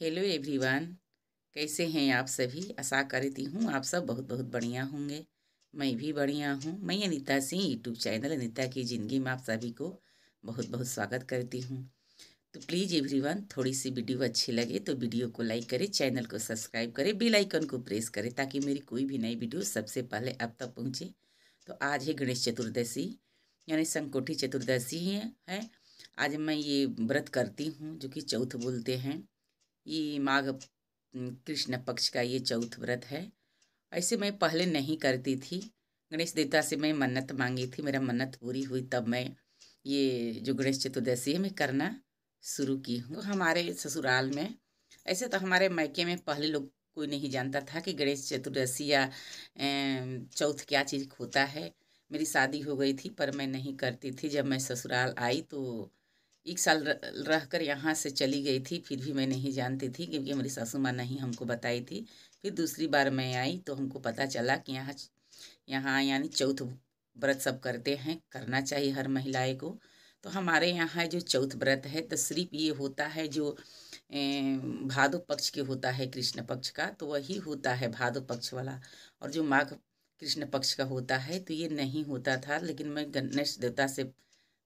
Hello everyone कैसे हैं आप सभी आशा करती हूँ आप सब बहुत बहुत बढ़िया होंगे मैं भी बढ़िया हूँ मैं अनिता सिंह यूट्यूब चैनल अनिता की ज़िंदगी में आप सभी को बहुत बहुत स्वागत करती हूँ तो प्लीज़ एवरीवन थोड़ी सी वीडियो अच्छी लगे तो वीडियो को लाइक करें चैनल को सब्सक्राइब करें बेल आइकन को प्रेस करें ताकि मेरी कोई भी नई वीडियो सबसे पहले अब तक पहुँचे तो आज है गणेश चतुर्दशी यानी संकोठी चतुर्दशी है आज मैं ये व्रत करती हूँ जो कि चौथ बोलते हैं ये माघ कृष्ण पक्ष का ये चौथ व्रत है ऐसे मैं पहले नहीं करती थी गणेश देवता से मैं मन्नत मांगी थी मेरा मन्नत पूरी हुई तब मैं ये जो गणेश चतुर्दशी है मैं करना शुरू की हूँ तो हमारे ससुराल में ऐसे तो हमारे मायके में पहले लोग कोई नहीं जानता था कि गणेश चतुर्दशी या चौथ क्या चीज़ होता है मेरी शादी हो गई थी पर मैं नहीं करती थी जब मैं ससुराल आई तो एक साल रह कर यहाँ से चली गई थी फिर भी मैं नहीं जानती थी क्योंकि मेरी सासू माँ नहीं हमको बताई थी फिर दूसरी बार मैं आई तो हमको पता चला कि यहाँ यहाँ यानी चौथ व्रत सब करते हैं करना चाहिए हर महिलाए को तो हमारे यहाँ जो चौथ व्रत है तो सिर्फ ये होता है जो भादो पक्ष के होता है कृष्ण पक्ष का तो वही होता है भादो पक्ष वाला और जो माघ कृष्ण पक्ष का होता है तो ये नहीं होता था लेकिन मैं गणेश देवता से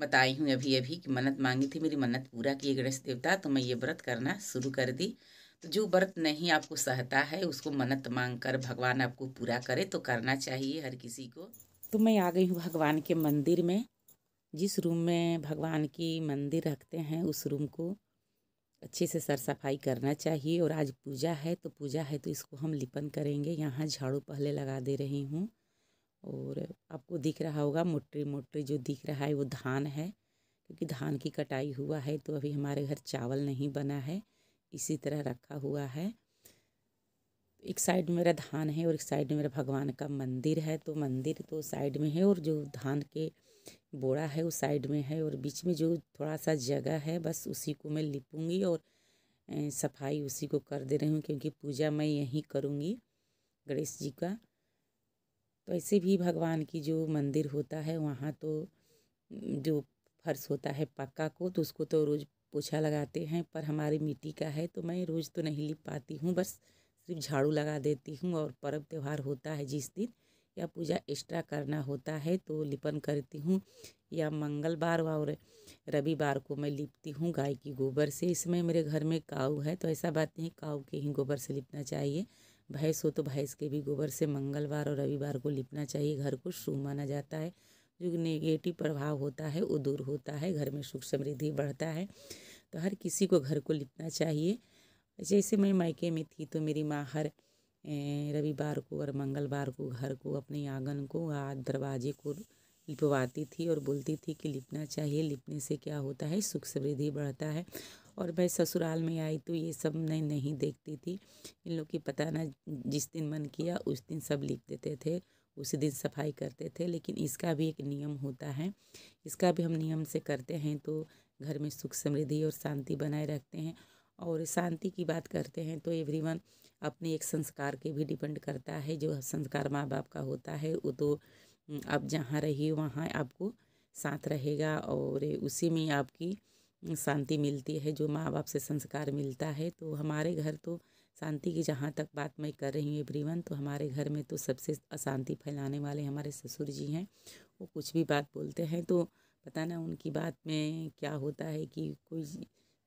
बताई हूँ अभी अभी कि मन्नत मांगी थी मेरी मन्नत पूरा किए गणेश देवता तो मैं ये व्रत करना शुरू कर दी तो जो व्रत नहीं आपको सहता है उसको मन्नत मांग कर भगवान आपको पूरा करे तो करना चाहिए हर किसी को तो मैं आ गई हूँ भगवान के मंदिर में जिस रूम में भगवान की मंदिर रखते हैं उस रूम को अच्छे से सर सफाई करना चाहिए और आज पूजा है तो पूजा है तो इसको हम लिपन करेंगे यहाँ झाड़ू पहले लगा दे रही हूँ और आपको दिख रहा होगा मोटरी मोटरी जो दिख रहा है वो धान है क्योंकि धान की कटाई हुआ है तो अभी हमारे घर चावल नहीं बना है इसी तरह रखा हुआ है एक साइड मेरा धान है और एक साइड मेरा भगवान का मंदिर है तो मंदिर तो साइड में है और जो धान के बोरा है वो साइड में है और बीच में जो थोड़ा सा जगह है बस उसी को मैं लिपूंगी और सफाई उसी को कर दे रही हूँ क्योंकि पूजा मैं यहीं करूँगी गणेश जी का तो ऐसे भी भगवान की जो मंदिर होता है वहाँ तो जो फर्श होता है पक्का को तो उसको तो रोज़ पोछा लगाते हैं पर हमारी मिट्टी का है तो मैं रोज़ तो नहीं लिप पाती हूँ बस सिर्फ झाड़ू लगा देती हूँ और पर्व त्यौहार होता है जिस दिन या पूजा एक्स्ट्रा करना होता है तो लिपन करती हूँ या मंगलवार और रविवार को मैं लिपती हूँ गाय की गोबर से इसमें मेरे घर में काऊ है तो ऐसा बात नहीं काऊ के ही गोबर से लिपना चाहिए भैंस हो तो भैंस के भी गोबर से मंगलवार और रविवार को लिपना चाहिए घर को शुभ माना जाता है जो नेगेटिव प्रभाव होता है वो दूर होता है घर में सुख समृद्धि बढ़ता है तो हर किसी को घर को लिपना चाहिए जैसे मैं मायके में थी तो मेरी माँ हर रविवार को और मंगलवार को घर को अपने आंगन को हाथ दरवाजे को लिपवाती थी और बोलती थी कि लिपना चाहिए लिपने से क्या होता है सुख समृद्धि बढ़ता है और मैं ससुराल में आई तो ये सब मैं नहीं देखती थी इन लोग की पता ना जिस दिन मन किया उस दिन सब लिख देते थे उसी दिन सफाई करते थे लेकिन इसका भी एक नियम होता है इसका भी हम नियम से करते हैं तो घर में सुख समृद्धि और शांति बनाए रखते हैं और शांति की बात करते हैं तो एवरीवन अपने एक संस्कार के भी डिपेंड करता है जो संस्कार माँ बाप का होता है वो तो हम्म, आप जहाँ रहिए वहाँ आपको साथ रहेगा और उसी में आपकी शांति मिलती है जो माँ बाप से संस्कार मिलता है तो हमारे घर तो शांति की जहाँ तक बात मैं कर रही हूँ एवरीवन तो हमारे घर में तो सबसे अशांति फैलाने वाले हमारे ससुर जी हैं वो कुछ भी बात बोलते हैं तो पता ना उनकी बात में क्या होता है कि कोई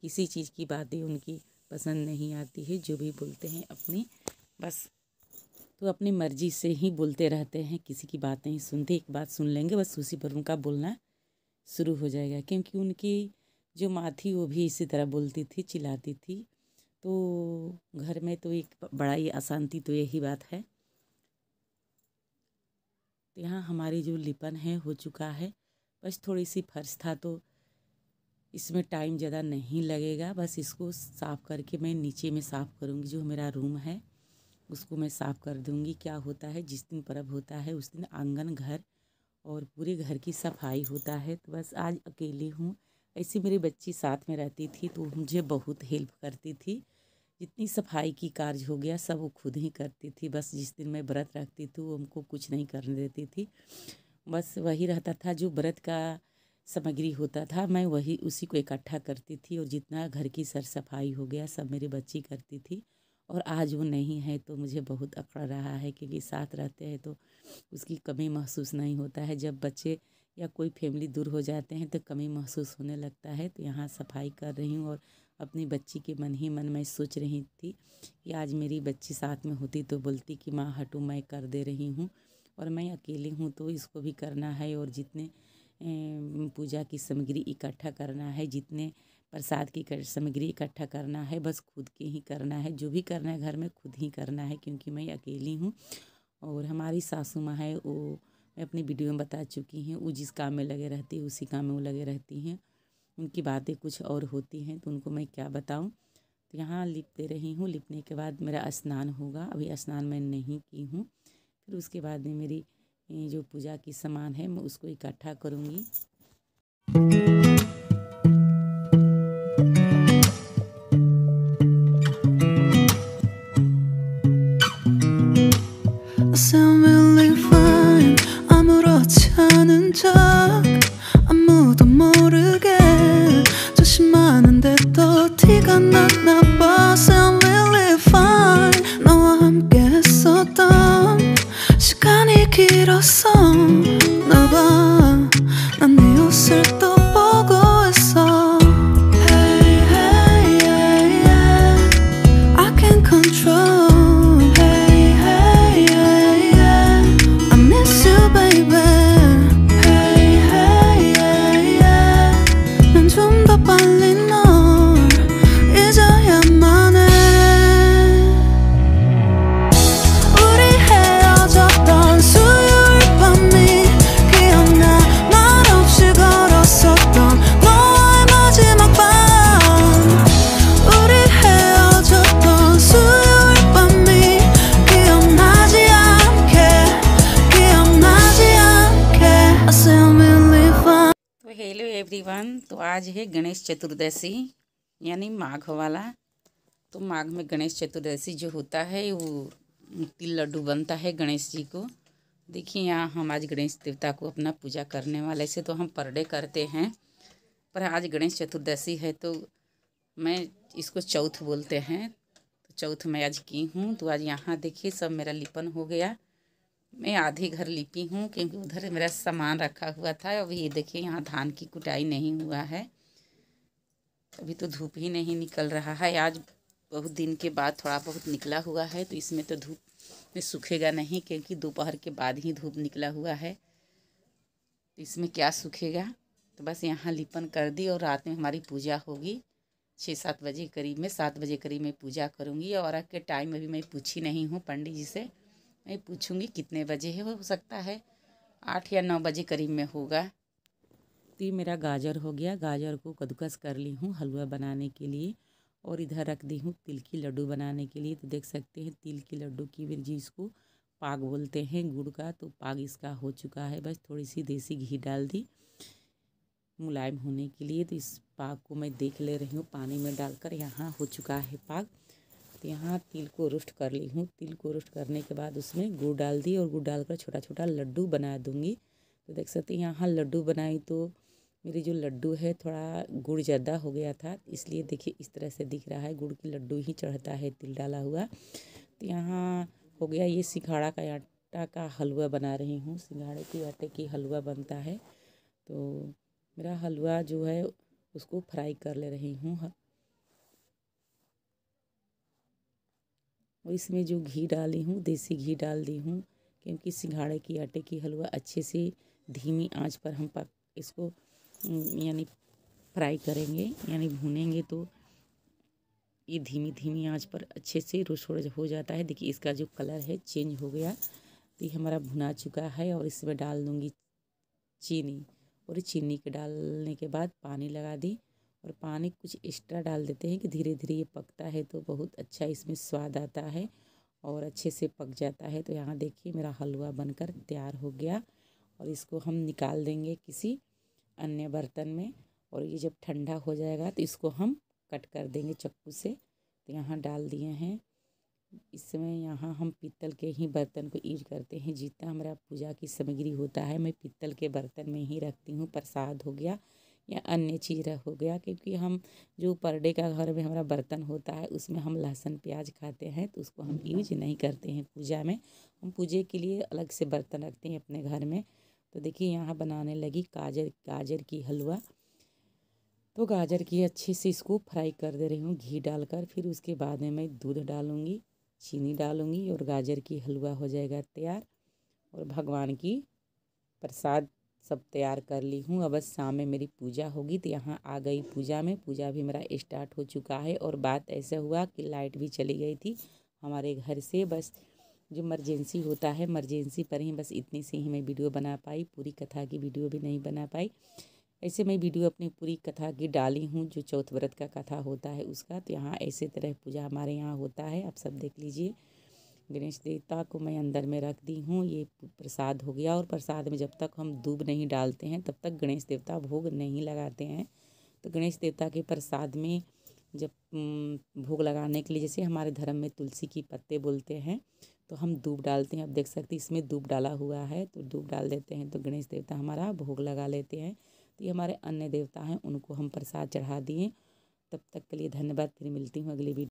किसी चीज़ की बातें उनकी पसंद नहीं आती है जो भी बोलते हैं अपनी बस तो अपनी मर्जी से ही बोलते रहते हैं किसी की बात नहीं सुनते एक बात सुन लेंगे बस उसी पर उनका बोलना शुरू हो जाएगा क्योंकि उनकी जो माँ थी वो भी इसी तरह बोलती थी चिल्लाती थी तो घर में तो एक बड़ा ही अशांति तो यही बात है तो यहाँ हमारी जो लिपन है हो चुका है बस थोड़ी सी फर्श था तो इसमें टाइम ज़्यादा नहीं लगेगा बस इसको साफ़ करके मैं नीचे में साफ़ करूँगी जो मेरा रूम है उसको मैं साफ़ कर दूँगी क्या होता है जिस दिन पर्व होता है उस दिन आंगन घर और पूरे घर की सफाई होता है तो बस आज अकेली हूँ ऐसी मेरी बच्ची साथ में रहती थी तो मुझे बहुत हेल्प करती थी जितनी सफाई की कार्य हो गया सब वो खुद ही करती थी बस जिस दिन मैं व्रत रखती थी वो हमको कुछ नहीं करने देती थी बस वही रहता था जो व्रत का सामग्री होता था मैं वही उसी को इकट्ठा करती थी और जितना घर की सर सफाई हो गया सब मेरी बच्ची करती थी और आज वो नहीं है तो मुझे बहुत अकड़ रहा है क्योंकि साथ रहते हैं तो उसकी कमी महसूस नहीं होता है जब बच्चे या कोई फैमिली दूर हो जाते हैं तो कमी महसूस होने लगता है तो यहाँ सफाई कर रही हूँ और अपनी बच्ची के मन ही मन में सोच रही थी कि आज मेरी बच्ची साथ में होती तो बोलती कि माँ हटू मैं कर दे रही हूँ और मैं अकेली हूँ तो इसको भी करना है और जितने पूजा की सामग्री इकट्ठा करना है जितने प्रसाद की सामग्री इकट्ठा करना है बस खुद के ही करना है जो भी करना है घर में खुद ही करना है क्योंकि मैं अकेली हूँ और हमारी सासू माँ है वो मैं अपनी वीडियो में बता चुकी हैं वो जिस काम में लगे रहती है उसी काम में वो लगे रहती हैं उनकी बातें कुछ और होती हैं तो उनको मैं क्या बताऊँ तो यहाँ लिपते दे रही हूँ लिपने के बाद मेरा स्नान होगा अभी स्नान मैं नहीं की हूँ फिर उसके बाद में मेरी जो पूजा की सामान है मैं उसको इकट्ठा करूँगी एवरीवन तो आज है गणेश चतुर्दशी यानी माघ वाला तो माघ में गणेश चतुर्दशी जो होता है वो तिल लड्डू बनता है गणेश जी को देखिए यहाँ हम आज गणेश देवता को अपना पूजा करने वाले से तो हम पर डे करते हैं पर आज गणेश चतुर्दशी है तो मैं इसको चौथ बोलते हैं तो चौथ मैं आज की हूँ तो आज यहाँ देखिए सब मेरा लिपन हो गया मैं आधी घर लिपी हूँ क्योंकि उधर मेरा सामान रखा हुआ था अभी ये देखिए यहाँ धान की कुटाई नहीं हुआ है अभी तो धूप ही नहीं निकल रहा है आज बहुत दिन के बाद थोड़ा बहुत निकला हुआ है तो इसमें तो धूप में सूखेगा नहीं क्योंकि दोपहर के बाद ही धूप निकला हुआ है तो इसमें क्या सूखेगा तो बस यहाँ लिपन कर दी और रात में हमारी पूजा होगी छः सात बजे करीब में सात बजे करीब में पूजा करूँगी और के टाइम अभी मैं पूछी नहीं हूँ पंडित जी से मैं पूछूंगी कितने बजे है हो सकता है आठ या नौ बजे करीब में होगा तो ये मेरा गाजर हो गया गाजर को कदूकस कर ली हूँ हलवा बनाने के लिए और इधर रख दी हूँ तिल की लड्डू बनाने के लिए तो देख सकते हैं तिल की लड्डू की भी जी इसको पाग बोलते हैं गुड़ का तो पाग इसका हो चुका है बस थोड़ी सी देसी घी डाल दी मुलायम होने के लिए तो इस पाग को मैं देख ले रही हूँ पानी में डालकर यहाँ हो चुका है पाग तो यहाँ तिल को रोस्ट कर ली हूँ तिल को रोस्ट करने के बाद उसमें गुड़ डाल दी और गुड़ डालकर छोटा छोटा लड्डू बना दूँगी तो देख सकते हैं यहाँ लड्डू बनाई तो मेरी जो लड्डू है थोड़ा गुड़ ज़्यादा हो गया था इसलिए देखिए इस तरह से दिख रहा है गुड़ की लड्डू ही चढ़ता है तिल डाला हुआ तो यहाँ हो गया ये सिंघाड़ा का आटा का हलवा बना रही हूँ सिंघाड़े के आटे की हलवा बनता है तो मेरा हलवा जो है उसको फ्राई कर ले रही हूँ और इसमें जो घी डाली हूँ देसी घी डाल दी हूँ क्योंकि सिंघाड़े की आटे की हलवा अच्छे से धीमी आंच पर हम पक इसको यानी फ्राई करेंगे यानी भूनेंगे तो ये धीमी धीमी आंच पर अच्छे से रोसोड़ हो जाता है देखिए इसका जो कलर है चेंज हो गया तो ये हमारा भुना चुका है और इसमें डाल दूँगी चीनी और चीनी के डालने के बाद पानी लगा दी और पानी कुछ एक्स्ट्रा डाल देते हैं कि धीरे धीरे ये पकता है तो बहुत अच्छा इसमें स्वाद आता है और अच्छे से पक जाता है तो यहाँ देखिए मेरा हलवा बनकर तैयार हो गया और इसको हम निकाल देंगे किसी अन्य बर्तन में और ये जब ठंडा हो जाएगा तो इसको हम कट कर देंगे चक्कू से तो यहाँ डाल दिए हैं इसमें यहाँ हम पीतल के ही बर्तन को यूज करते हैं जितना हमारा पूजा की सामग्री होता है मैं पीतल के बर्तन में ही रखती हूँ प्रसाद हो गया या अन्य चीरा हो गया क्योंकि हम जो पर डे का घर में हमारा बर्तन होता है उसमें हम लहसुन प्याज खाते हैं तो उसको हम हम्म। यूज नहीं करते हैं पूजा में हम पूजे के लिए अलग से बर्तन रखते हैं अपने घर में तो देखिए यहाँ बनाने लगी गाजर गाजर की हलवा तो गाजर की अच्छे से इसको फ्राई कर दे रही हूँ घी डालकर फिर उसके बाद में मैं दूध डालूँगी चीनी डालूँगी और गाजर की हलवा हो जाएगा तैयार और भगवान की प्रसाद सब तैयार कर ली हूँ अब बस शाम में मेरी पूजा होगी तो यहाँ आ गई पूजा में पूजा भी मेरा स्टार्ट हो चुका है और बात ऐसा हुआ कि लाइट भी चली गई थी हमारे घर से बस जो इमरजेंसी होता है इमरजेंसी पर ही बस इतनी सी ही मैं वीडियो बना पाई पूरी कथा की वीडियो भी नहीं बना पाई ऐसे मैं वीडियो अपनी पूरी कथा की डाली हूँ जो चौथ व्रत का कथा होता है उसका तो यहाँ ऐसे तरह पूजा हमारे यहाँ होता है आप सब देख लीजिए गणेश देवता को मैं अंदर में रख दी हूँ ये प्रसाद हो गया और प्रसाद में जब तक हम दूब नहीं डालते हैं तब तक गणेश देवता भोग नहीं लगाते हैं तो गणेश देवता के प्रसाद में जब भोग लगाने के लिए जैसे हमारे धर्म में तुलसी की पत्ते बोलते हैं तो हम दूब डालते हैं आप देख सकते हैं इसमें दूब डाला हुआ है तो दूब डाल देते हैं तो गणेश देवता हमारा भोग लगा लेते हैं तो ये हमारे अन्य देवता हैं उनको हम प्रसाद चढ़ा दिए तब तक के लिए धन्यवाद फिर मिलती हूँ अगली वीडियो